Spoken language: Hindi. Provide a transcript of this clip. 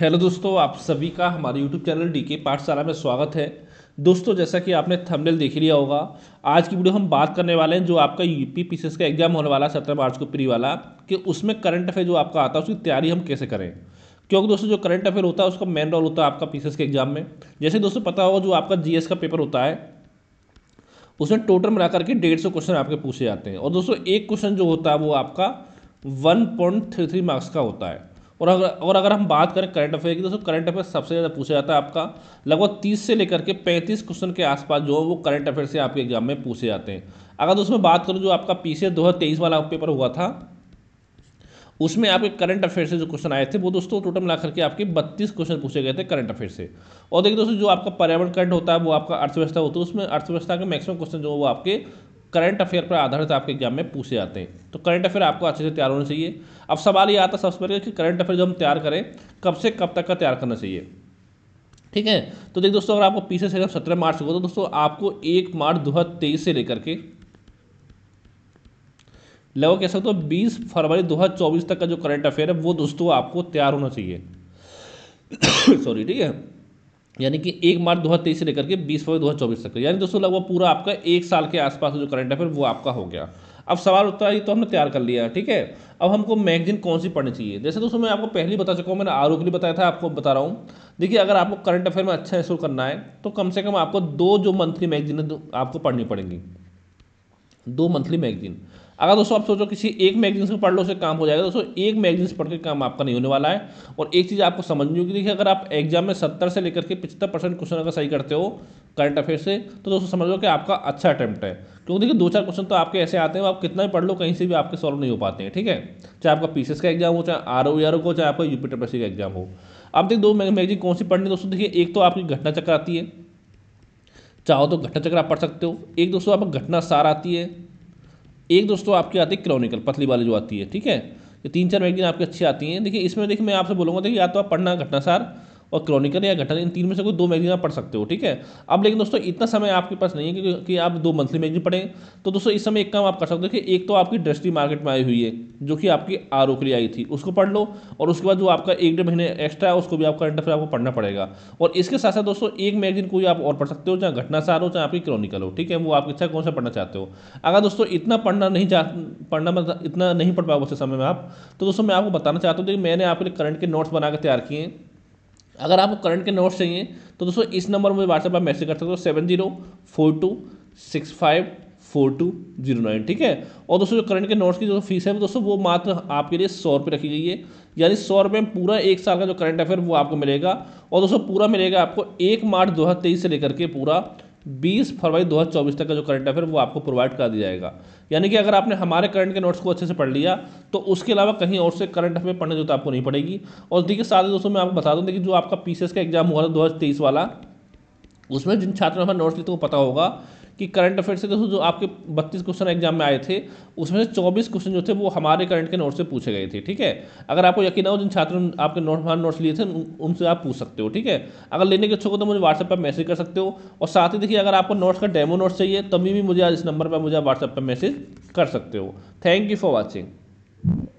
हेलो दोस्तों आप सभी का हमारे यूट्यूब चैनल डी के पाठशाला में स्वागत है दोस्तों जैसा कि आपने थंबनेल देख लिया होगा आज की वीडियो हम बात करने वाले हैं जो आपका यूपी पीसीएस का एग्जाम होने वाला है सत्रह मार्च को प्री वाला कि उसमें करंट अफेयर जो आपका आता है उसकी तैयारी हम कैसे करें क्योंकि दोस्तों जो करंट अफेयर होता है उसका मेन रोल होता है आपका पी के एग्जाम में जैसे दोस्तों पता होगा जो आपका जी का पेपर होता है उसमें टोटल मिला करके डेढ़ सौ क्वेश्चन आपके पूछे जाते हैं और दोस्तों एक क्वेश्चन जो होता है वो आपका one point three three marks का होता है और अगर और अगर हम बात करें करंट अफेयर की दोस्तों करंट अफेयर सबसे ज़्यादा पूछा जाता है आपका लगभग तीस से लेकर के पैंतीस क्वेश्चन के आसपास जो है वो करंट अफेयर से आपके एग्जाम में पूछे जाते हैं अगर दोस्तों मैं बात करूँ जो आपका पी सी वाला पेपर हुआ था उसमें आपके करंट अफेयर से जो क्वेश्चन आए थे वो दोस्तों टोटल मिला करके आपके बत्तीस क्वेश्चन पूछे गए थे करंट अफेयर से और देखिए दोस्तों जो आपका पर्यावरण करंट होता है वो आपका अर्थव्यवस्था होता है उसमें अर्थव्यवस्था के मैक्सिमम क्वेश्चन जो वो आपके करंट अफेयर पर आधारित आपके एग्जाम में पूछे जाते हैं तो करंट अफेयर आपको अच्छे से तैयार होना चाहिए अब सवाल ये आता सबसे पहले कि करंट अफेयर जो हम तैयार करें कब से कब तक का तैयार करना चाहिए ठीक है तो देखिए दोस्तों अगर आपको पीछे से सत्रह मार्च को तो दोस्तों आपको एक मार्च दो हज़ार तेईस से लेकर के लगभग कह सकते हो बीस फरवरी दो हज़ार चौबीस तक का जो करंट अफेयर है वो दोस्तों आपको तैयार होना चाहिए सॉरी ठीक है यानी कि एक मार्च दो हज़ार तेईस से लेकर के बीस फरवरी दो हज़ार चौबीस तक यानी दोस्तों लगभग पूरा आपका एक साल के आसपास जो करंट अफेयर वो आपका हो गया अब सवाल उठता है ये तो हमने तैयार कर लिया ठीक है अब हमको मैगजीन कौन सी पढ़नी चाहिए जैसे दोस्तों मैं आपको पहले बता चुका हूँ मैंने आरोप भी बताया था आपको बता रहा हूँ देखिए अगर आपको करंट अफेयर में अच्छा इंश्योर करना है तो कम से कम आपको दो जो मंथली मैगजीन है आपको पढ़नी पड़ेंगी दो मंथली मैगजीन अगर दोस्तों आप सोचो किसी एक मैगजीन से पढ़ लो उसे काम हो जाएगा दोस्तों एक मैगजीन से पढ़ के काम आपका नहीं होने वाला है और एक चीज़ आपको समझनी होगी देखिए अगर आप एग्जाम में सत्तर से लेकर के पचहत्तर परसेंट क्वेश्चन अगर सही करते हो करंट अफेयर से तो दोस्तों समझ लो कि आपका अच्छा अटैम्प्ट है क्योंकि देखिए दो चार क्वेश्चन तो आपके ऐसे आते हैं आप कितना भी पढ़ लो कहीं से भी आपके सॉल्व नहीं हो पाते हैं ठीक है चाहे आपका पी का एग्जाम हो चाहे आर ओ आर हो चाहे आपका यूपी पी का एग्जाम हो आप देखिए दो मैगजीन कौन सी पढ़नी दोस्तों देखिए एक तो आपकी घटना चक्र आती है चाहो तो घटना चक्र आप पढ़ सकते हो एक दोस्तों आपको घटना सार आती है एक दोस्तों आपकी आती है क्रॉनिकल पतली वाली जो आती है ठीक है ये तीन चार मैगजीन आपकी अच्छी आती हैं देखिए इसमें देखिए मैं आपसे बोलूँगा देखिए या तो आप पढ़ना घटनासार और क्रॉनिकल या गठन इन तीन में से कोई दो मैगजीन आप पढ़ सकते हो ठीक है अब लेकिन दोस्तों इतना समय आपके पास नहीं है कि, आप दो मंथली मैगजीन पढ़ें तो दोस्तों इस समय एक काम आप कर सकते हो कि एक तो आपकी दृष्टि मार्केट में आई हुई है जो कि आपकी आर के लिए आई थी उसको पढ़ लो और उसके बाद जो आपका एक डेढ़ महीने एक्स्ट्रा है उसको भी आपका इंटरफेयर आपको पढ़ना पड़ेगा और इसके साथ साथ दोस्तों एक मैगजीन कोई आप और पढ़ सकते हो चाहे घटनासार हो चाहे आपकी क्रॉनिकल हो ठीक है वो आपकी इच्छा कौन सा पढ़ना चाहते हो अगर दोस्तों इतना पढ़ना नहीं चाह पढ़ना मतलब इतना नहीं पढ़ पाओ उस समय में आप तो दोस्तों मैं आपको बताना चाहता हूँ कि मैंने आपके लिए करंट के नोट्स बनाकर तैयार किए हैं अगर आपको करंट के नोट्स चाहिए तो दोस्तों इस नंबर मुझे व्हाट्सएप पर मैसेज कर सकते हो seven zero four two six five four two zero nine ठीक है और दोस्तों जो करंट के नोट्स की जो फीस है दोस्तों वो मात्र आपके लिए सौ रुपये रखी गई है यानी सौ रुपये में पूरा एक साल का जो करंट अफेयर वो आपको मिलेगा और दोस्तों पूरा मिलेगा आपको एक मार्च दो हज़ार तेईस से लेकर के पूरा बीस फरवरी चौबीस तक का जो करंट अफेयर वो आपको प्रोवाइड कर दिया जाएगा यानी कि अगर आपने हमारे करंट के नोट्स को अच्छे से पढ़ लिया तो उसके अलावा कहीं और से करंट अफेयर पढ़ने जो तो आपको नहीं पड़ेगी और देखिए साथ ही दोस्तों मैं आपको बता दूँ देखिए जो आपका पीसीएस का एग्जाम हुआ था दो वाला उसमें जिन छात्रों ने नोट्स लिए तो पता होगा कि करंट अफेयर से दोस्तों जो आपके बत्तीस क्वेश्चन एग्जाम में आए थे उसमें से चौबीस क्वेश्चन जो थे वो हमारे करंट के नोट से पूछे गए थे ठीक है अगर आपको यकीन हो जिन छात्रों ने आपके नोट हमारे नोट्स लिए थे उनसे आप पूछ सकते हो ठीक है अगर लेने के इच्छुक हो तो मुझे व्हाट्सएप पर मैसेज कर सकते हो और साथ ही देखिए अगर आपको नोट्स का डेमो नोट्स चाहिए तभी भी मुझे इस नंबर पर मुझे व्हाट्सएप पर मैसेज कर सकते हो थैंक यू फॉर वॉचिंग